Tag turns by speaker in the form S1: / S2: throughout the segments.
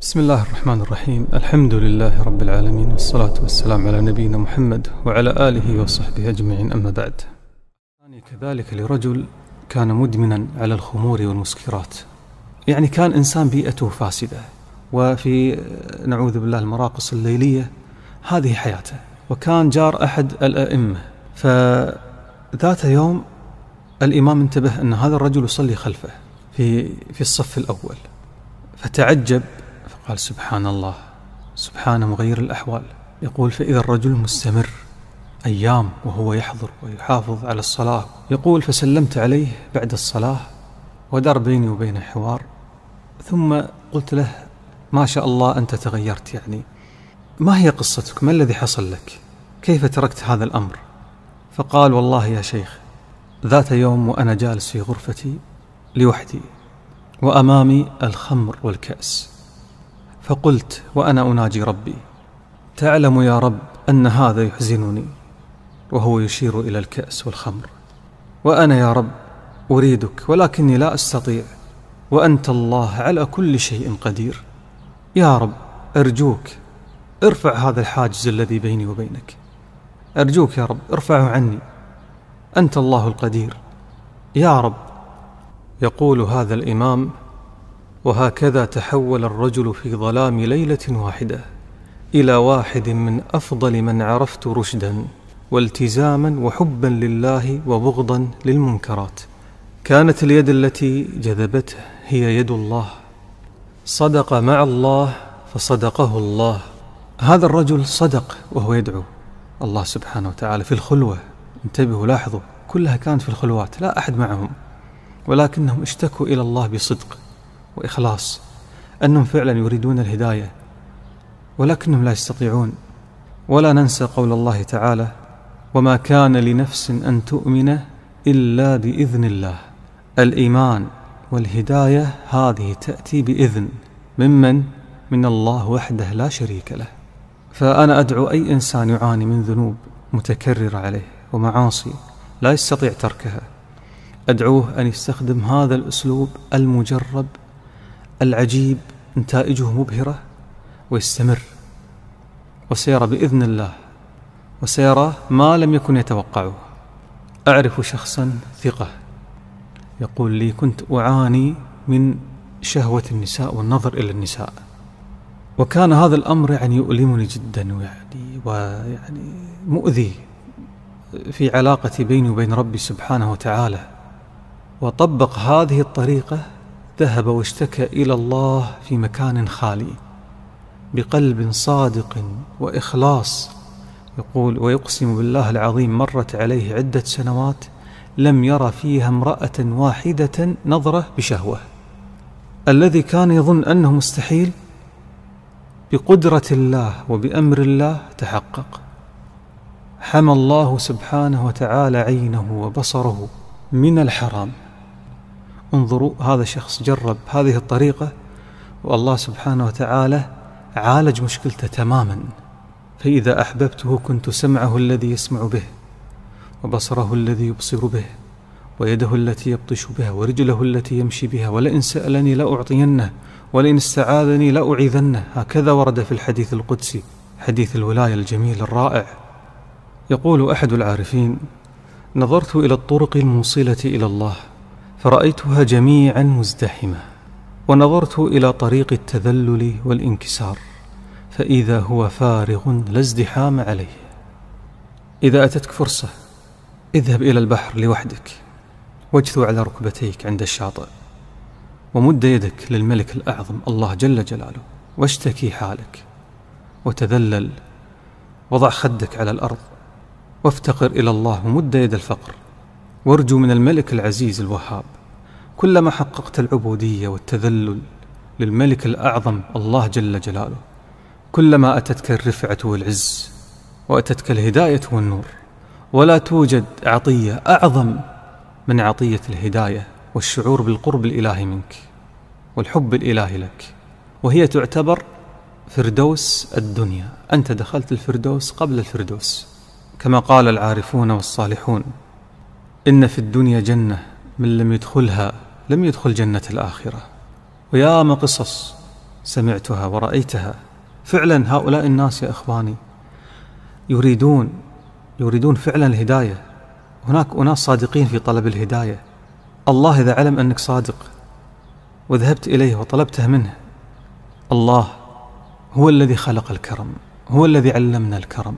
S1: بسم الله الرحمن الرحيم الحمد لله رب العالمين والصلاة والسلام على نبينا محمد وعلى آله وصحبه أجمعين أما بعد كذلك لرجل كان مدمنا على الخمور والمسكرات يعني كان إنسان بيئته فاسدة وفي نعوذ بالله المراقص الليلية هذه حياته وكان جار أحد الأئمة فذات يوم الإمام انتبه أن هذا الرجل يصلي خلفه في في الصف الأول فتعجب قال سبحان الله سبحان مغير الأحوال يقول فإذا الرجل مستمر أيام وهو يحضر ويحافظ على الصلاة يقول فسلمت عليه بعد الصلاة ودار بيني وبينه حوار ثم قلت له ما شاء الله أنت تغيرت يعني ما هي قصتك ما الذي حصل لك كيف تركت هذا الأمر فقال والله يا شيخ ذات يوم وأنا جالس في غرفتي لوحدي وأمامي الخمر والكأس فقلت وانا اناجي ربي تعلم يا رب ان هذا يحزنني وهو يشير الى الكاس والخمر وانا يا رب اريدك ولكني لا استطيع وانت الله على كل شيء قدير يا رب ارجوك ارفع هذا الحاجز الذي بيني وبينك ارجوك يا رب ارفعه عني انت الله القدير يا رب يقول هذا الامام وهكذا تحول الرجل في ظلام ليله واحده الى واحد من افضل من عرفت رشدا والتزاما وحبا لله وبغضا للمنكرات كانت اليد التي جذبته هي يد الله صدق مع الله فصدقه الله هذا الرجل صدق وهو يدعو الله سبحانه وتعالى في الخلوه انتبهوا لاحظوا كلها كانت في الخلوات لا احد معهم ولكنهم اشتكوا الى الله بصدق واخلاص انهم فعلا يريدون الهدايه ولكنهم لا يستطيعون ولا ننسى قول الله تعالى وما كان لنفس ان تؤمن الا باذن الله الايمان والهدايه هذه تاتي باذن ممن من الله وحده لا شريك له فانا ادعو اي انسان يعاني من ذنوب متكرره عليه ومعاصي لا يستطيع تركها ادعوه ان يستخدم هذا الاسلوب المجرب العجيب نتائجه مبهرة ويستمر وسيرى بإذن الله وسيرى ما لم يكن يتوقعه أعرف شخصا ثقة يقول لي كنت أعاني من شهوة النساء والنظر إلى النساء وكان هذا الأمر يعني يؤلمني جدا ويعني ويعني مؤذي في علاقتي بيني وبين ربي سبحانه وتعالى وطبق هذه الطريقة ذهب واشتكى الى الله في مكان خالي بقلب صادق واخلاص يقول ويقسم بالله العظيم مرت عليه عده سنوات لم يرى فيها امراه واحده نظره بشهوه الذي كان يظن انه مستحيل بقدره الله وبامر الله تحقق حمى الله سبحانه وتعالى عينه وبصره من الحرام انظروا هذا الشخص جرب هذه الطريقة والله سبحانه وتعالى عالج مشكلته تماما فإذا أحببته كنت سمعه الذي يسمع به وبصره الذي يبصر به ويده التي يبطش بها ورجله التي يمشي بها ولئن سألني لأعطينه ولئن استعاذني لأعيذنه هكذا ورد في الحديث القدسي حديث الولاية الجميل الرائع يقول أحد العارفين نظرت إلى الطرق الموصلة إلى الله فرأيتها جميعا مزدحمة ونظرت إلى طريق التذلل والانكسار فإذا هو فارغ لا ازدحام عليه إذا أتتك فرصة اذهب إلى البحر لوحدك واجثو على ركبتيك عند الشاطئ ومد يدك للملك الأعظم الله جل جلاله واشتكي حالك وتذلل وضع خدك على الأرض وافتقر إلى الله ومد يد الفقر وارجو من الملك العزيز الوهاب كلما حققت العبودية والتذلل للملك الأعظم الله جل جلاله كلما أتتك الرفعة والعز وأتتك الهداية والنور ولا توجد عطية أعظم من عطية الهداية والشعور بالقرب الإلهي منك والحب الإلهي لك وهي تعتبر فردوس الدنيا أنت دخلت الفردوس قبل الفردوس كما قال العارفون والصالحون إن في الدنيا جنة من لم يدخلها لم يدخل جنة الآخرة وياما قصص سمعتها ورأيتها فعلا هؤلاء الناس يا إخواني يريدون يريدون فعلا الهداية هناك أناس صادقين في طلب الهداية الله إذا علم أنك صادق وذهبت إليه وطلبته منه الله هو الذي خلق الكرم هو الذي علمنا الكرم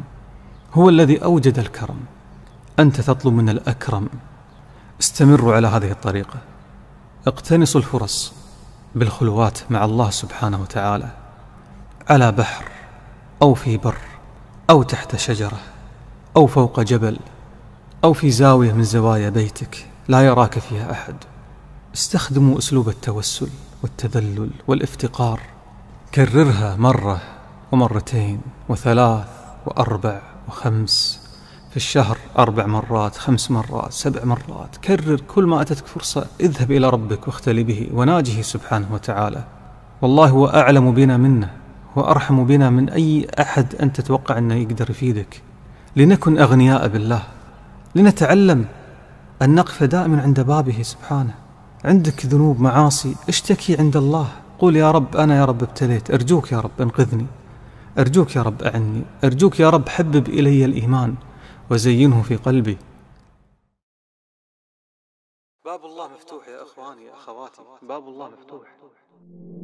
S1: هو الذي أوجد الكرم أنت تطلب من الأكرم استمروا على هذه الطريقة اقتنصوا الفرص بالخلوات مع الله سبحانه وتعالى على بحر أو في بر أو تحت شجرة أو فوق جبل أو في زاوية من زوايا بيتك لا يراك فيها أحد استخدموا أسلوب التوسل والتذلل والافتقار كررها مرة ومرتين وثلاث وأربع وخمس في الشهر أربع مرات خمس مرات سبع مرات كرر كل ما أتتك فرصة اذهب إلى ربك واختلي به وناجه سبحانه وتعالى والله هو أعلم بنا منه وأرحم بنا من أي أحد أنت تتوقع أنه يقدر يفيدك لنكن أغنياء بالله لنتعلم أن نقف دائما عند بابه سبحانه عندك ذنوب معاصي اشتكي عند الله قول يا رب أنا يا رب ابتليت أرجوك يا رب انقذني أرجوك يا رب أعني أرجوك يا رب حبب إلي الإيمان وزينه في قلبي باب الله مفتوح يا اخواني يا اخواتي باب الله مفتوح